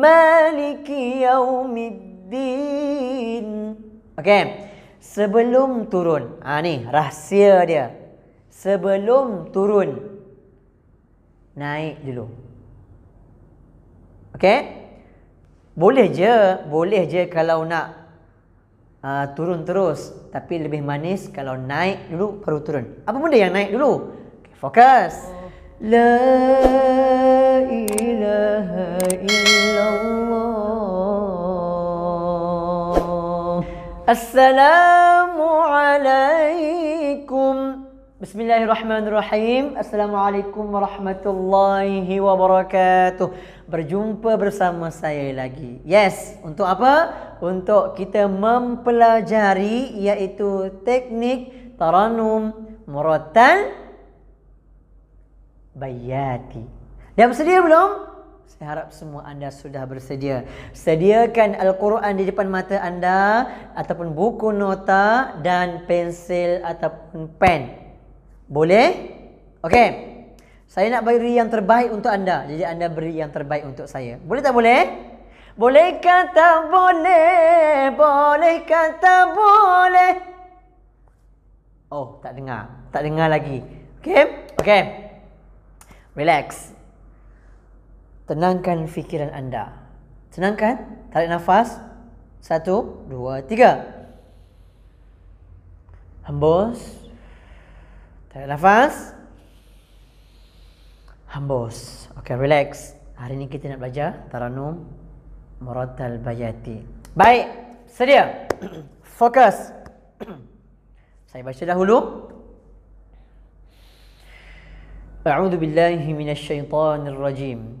maliki yaumiddin. Okay, Sebelum turun. Ha ni rahsia dia. Sebelum turun naik dulu. Okay, Boleh je, boleh je kalau nak uh, turun terus tapi lebih manis kalau naik dulu perlu turun. Apa benda yang naik dulu? Okay, fokus. La ilaha illallah Assalamualaikum. Bismillahirrahmanirrahim. Assalamualaikum warahmatullahi wabarakatuh. Berjumpa bersama saya lagi. Yes, untuk apa? Untuk kita mempelajari iaitu teknik taranum murattal bayati. Dah bersedia belum? Saya harap semua anda sudah bersedia. Sediakan Al-Quran di depan mata anda ataupun buku nota dan pensil ataupun pen. Boleh? Okey. Saya nak beri yang terbaik untuk anda. Jadi anda beri yang terbaik untuk saya. Boleh tak boleh? Boleh kata boleh. Boleh kata boleh. Oh, tak dengar. Tak dengar lagi. Okey? Okey. Relax tenangkan fikiran anda. Tenangkan, tarik nafas. Satu, dua, tiga. Hembus. Tarik nafas. Hembus. Okay, relax. Hari ini kita nak belajar Taranum Muratal Bayati. Baik, sedia. Fokus. Saya baca dahulu. أعوذ بالله من الشيطان rajim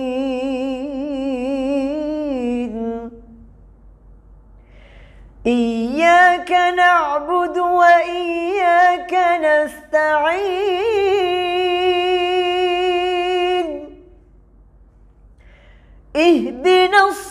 إياك نعبد وإياك نستعين اهدنا الصراط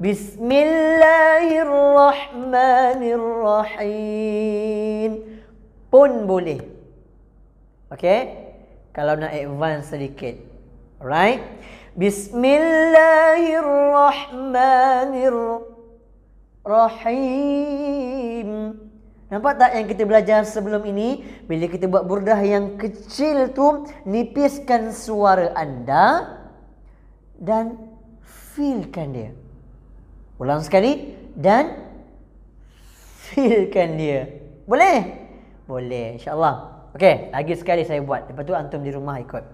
Bismillahirrahmanirrahim. الله الرحمن pun boleh. Okey? Kalau nak advance sedikit. Alright? Bismillahirrahmanirrahim. Nampak tak yang kita belajar sebelum ini? Bila kita buat burdah yang kecil tu, nipiskan suara anda dan feelkan dia. Ulang sekali dan filkan dia. Boleh? Boleh, insyaallah. allah Okey, lagi sekali saya buat. Lepas tu antum di rumah ikut.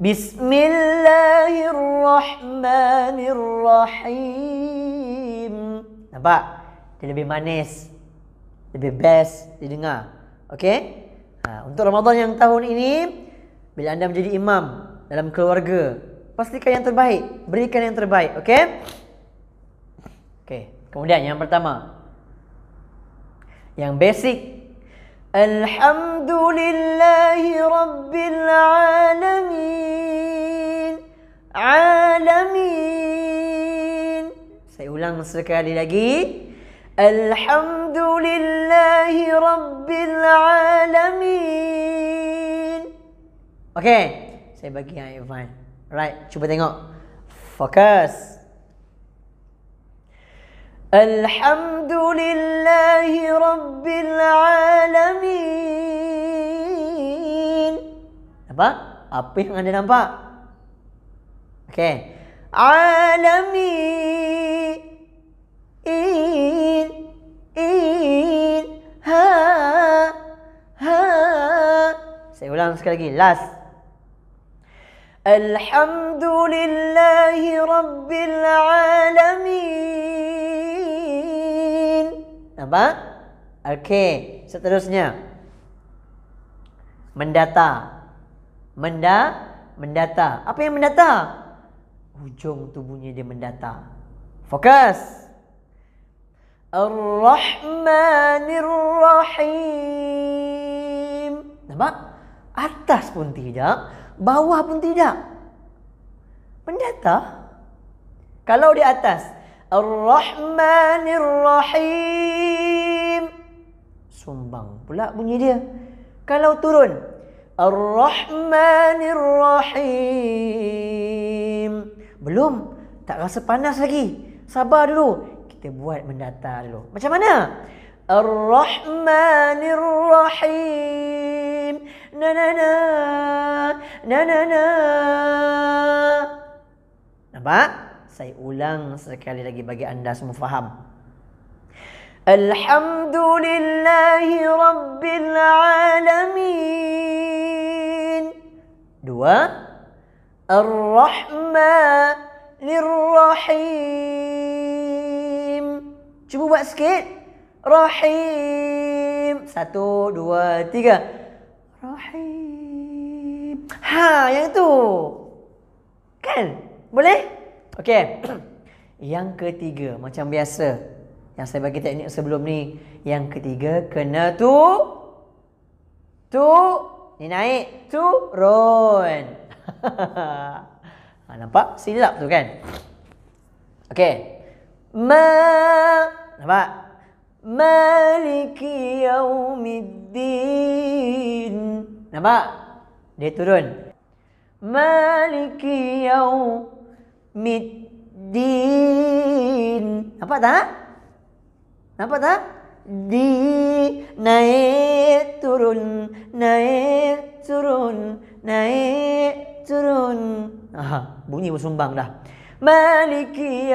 Bismillahirrahmanirrahim. Nampak? Dia lebih manis. Lebih best dengar. Okey? Ha, untuk Ramadan yang tahun ini, bila anda menjadi imam dalam keluarga, pastikan yang terbaik. Berikan yang terbaik. Okey? Okey, kemudian yang pertama. Yang basic. Alhamdulillahi alamin. Alamin. Saya ulang sekali lagi. Alhamdulillahi alamin. Okey, saya bagi yang Ivan. Right, cuba tengok. Fokus. الحمد لله رب العالمين nampak apa yang anda nampak okey alamin in ha ha saya ulang sekali lagi last الحمد لله رب العالمين Nampak? Okey, seterusnya. Mendata. Menda, mendata. Apa yang mendata? Hujung tubuhnya dia mendata. Fokus. Ar-Rahmanir-Rahim. Nampak? Atas pun tidak, bawah pun tidak. Mendata. Kalau di atas, Ar-Rahmanir-Rahim sumbang pula bunyi dia kalau turun Ar-Rahmanir Rahim belum tak rasa panas lagi sabar dulu kita buat mendata dulu macam mana Ar-Rahmanir Rahim na na na na na na nampak saya ulang sekali lagi bagi anda semua faham الحمد لله رب العالمين دوا الرحمن الرحيم cuba buat sikit rahim satu dua tiga rahim ha yang tu kan boleh okey yang ketiga macam biasa yang saya bagi teknik sebelum ni. Yang ketiga, kena tu. Tu. Ni naik. Turun. ha, nampak? Silap tu kan? Okey. Ma. Nampak? Maliki yaumiddin. Nampak? Dia turun. Maliki yaumiddin. Nampak tak? Nampak ha? tak? Nampak tak? Di naik turun, naik turun, naik turun. Aha, bunyi bersumbang dah. Maliki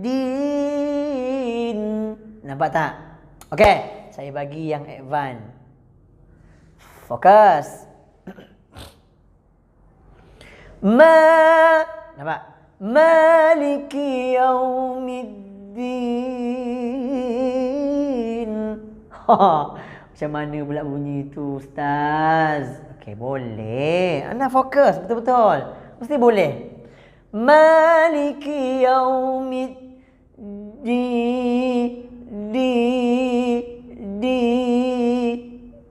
din. Nampak tak? Okey, saya bagi yang advance. Fokus. Ma, nampak? Maliki yaumiddin din. Ha, ha. macam mana pula bunyi tu ustaz? Okey, boleh. Anda fokus betul-betul. Mesti boleh. Maliki yaumid di di di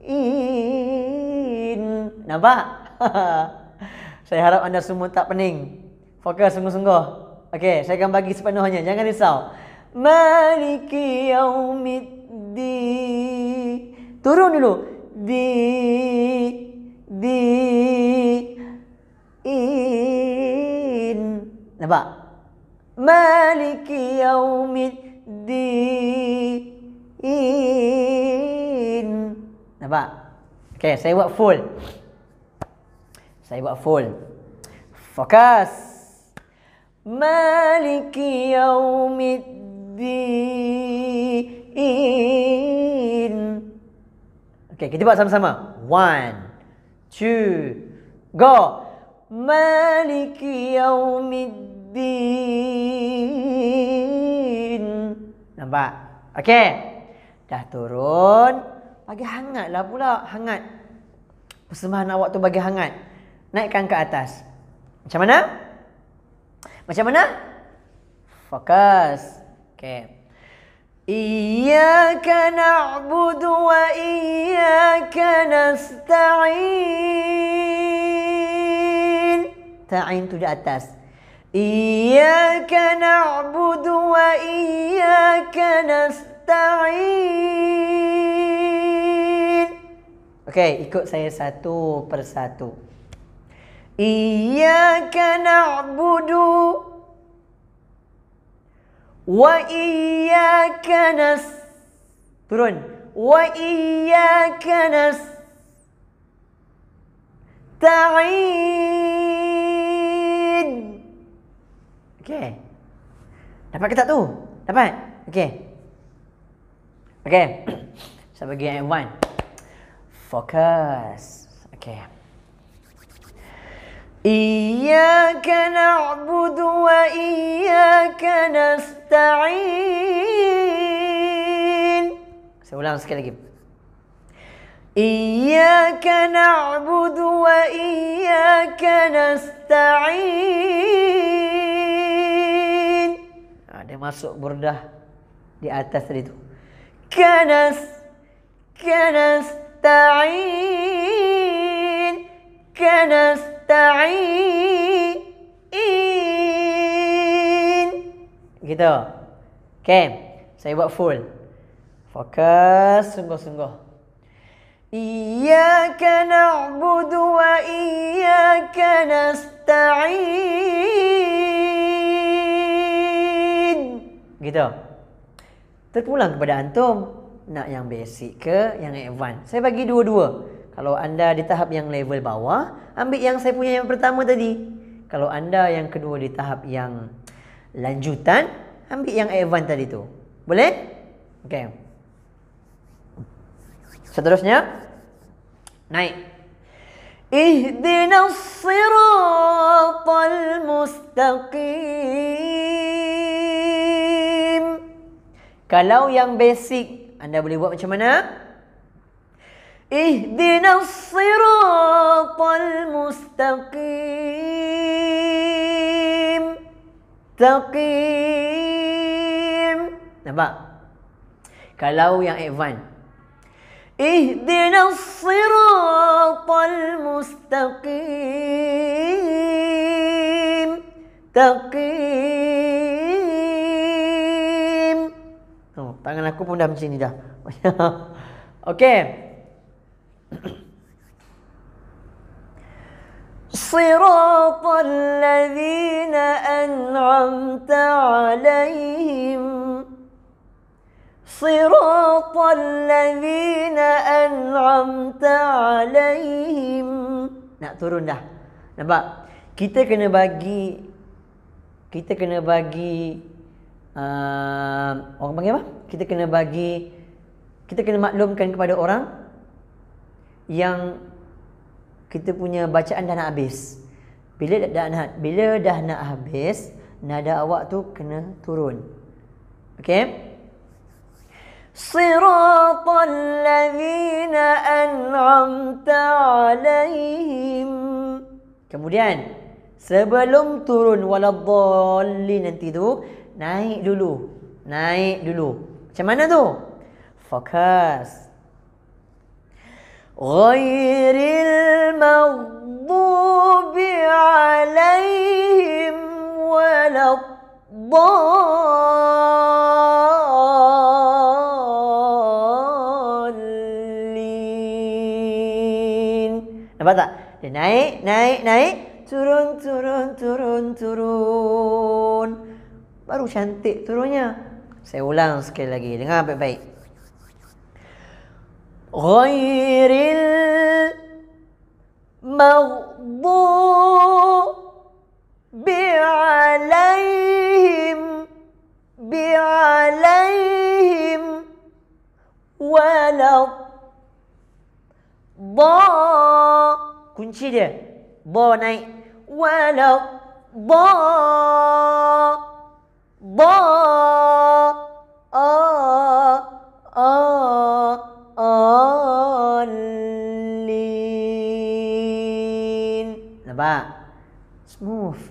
in. Nampak? Ha, saya harap anda semua tak pening. Fokus sungguh-sungguh. Okey, saya akan bagi sepenuhnya. Jangan risau maliki yaumiddin turun dulu di di in nampak maliki yaumiddin nampak okey saya buat full saya buat full fokus maliki yaumiddin Rabbin. Okey, kita buat sama-sama. One, two, go. Maliki yaumiddin. Nampak? Okey. Dah turun. Bagi lah pula. Hangat. Persembahan awak tu bagi hangat. Naikkan ke atas. Macam mana? Macam mana? Fokus. Okay. إياك نعبد وإياك نستعين تعين تو atas إياك نعبد وإياك نستعين Okay, ikut saya satu persatu. Iyaka na'budu wa iyyaka nas turun wa iyyaka nas ta'id okey dapat ke tak tu dapat Okay. Okay. saya bagi yang one fokus Okay. إياك نعبد وإياك نستعين سأقولها مسكين لك إياك نعبد وإياك نستعين ada masuk burdah di atas tadi tu kanas kanas ta'in kanas ta musta'in gitu okey kan? saya buat full fokus sungguh-sungguh iyyaka na'budu wa iyyaka nasta'in gitu terpulang kepada antum nak yang basic ke yang advance saya bagi dua-dua kalau anda di tahap yang level bawah, ambil yang saya punya yang pertama tadi. Kalau anda yang kedua di tahap yang lanjutan, ambil yang Evan tadi tu. Boleh? Okey. Seterusnya naik. Ihdinas siratal mustaqim. Kalau yang basic anda boleh buat macam mana? اهدنا الصراط المستقيم تقيم نبأ كلاو يا إيفان اهدنا الصراط المستقيم تقيم Tangan aku pun dah macam ni dah. Okey. صراط الذين أنعمت عليهم صراط الذين أنعمت عليهم nak turun dah nampak kita kena bagi kita kena bagi uh, orang panggil apa kita kena bagi kita kena maklumkan kepada orang yang kita punya bacaan dah nak habis. Bila dah nak bila dah nak habis, nada awak tu kena turun. Okey? صراط الذين أنعمت عليهم kemudian sebelum turun wala nanti tu naik dulu naik dulu macam mana tu fakas غير المغضوب عليهم ولا الضالين نبدا ناي ناي ناي turun turun turun turun baru cantik turunnya saya ulang sekali lagi dengar baik-baik غير المغضوب عليهم بعليهم ولا ضا كنشي ده ضا naik ولا ضا ضا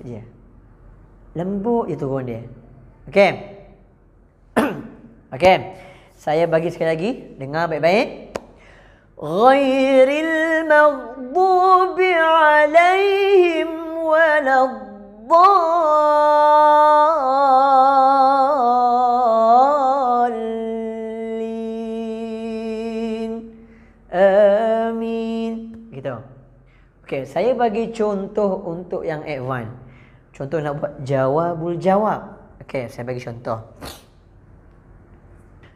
dia. Lembut je turun dia. Okey. Okey. Saya bagi sekali lagi, dengar baik-baik. Ghairil maghdubi alaihim waladdallin. Amin. Gitu. Okey, saya bagi contoh untuk yang advance. Contoh nak buat jawabul jawab. Okey, saya bagi contoh.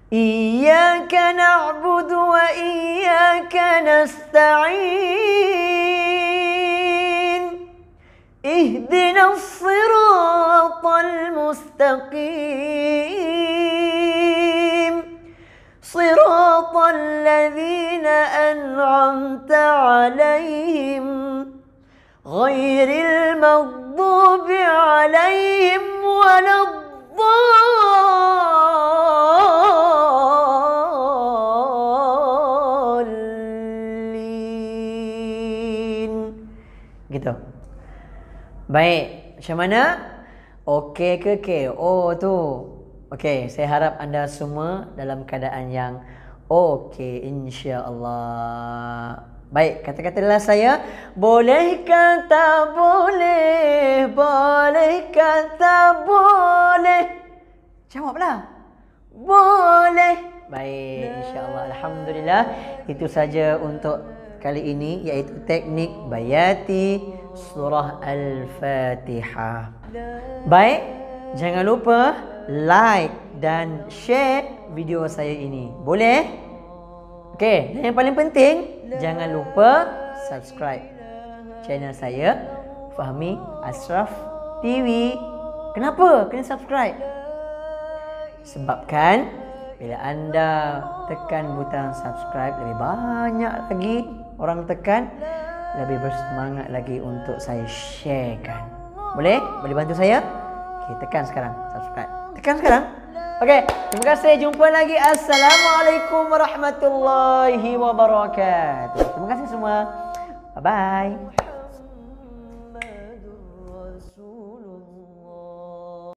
Iyyaka na'budu wa iyyaka nasta'in. Ihdinas siratal mustaqim. Siratal ladzina an'amta 'alaihim. ghairil maghdubi المغضوب عليهم gitu baik macam mana okey ke ke oh tu okey saya harap anda semua dalam keadaan yang okey Allah. Baik, kata-katalah saya, boleh kata boleh, boleh kata boleh. Jawablah. Boleh. Baik, insyaAllah. Alhamdulillah. Itu saja untuk kali ini iaitu teknik bayati surah Al-Fatihah. Baik, jangan lupa like dan share video saya ini. Boleh? Okey, dan yang paling penting jangan lupa subscribe channel saya Fahmi Asraf TV. Kenapa? Kena subscribe. Sebabkan bila anda tekan butang subscribe lebih banyak lagi orang tekan lebih bersemangat lagi untuk saya sharekan. Boleh? Boleh bantu saya? Okey, tekan sekarang subscribe. Tekan sekarang. Okey, terima kasih. Jumpa lagi. Assalamualaikum warahmatullahi wabarakatuh. Terima kasih semua. Bye-bye.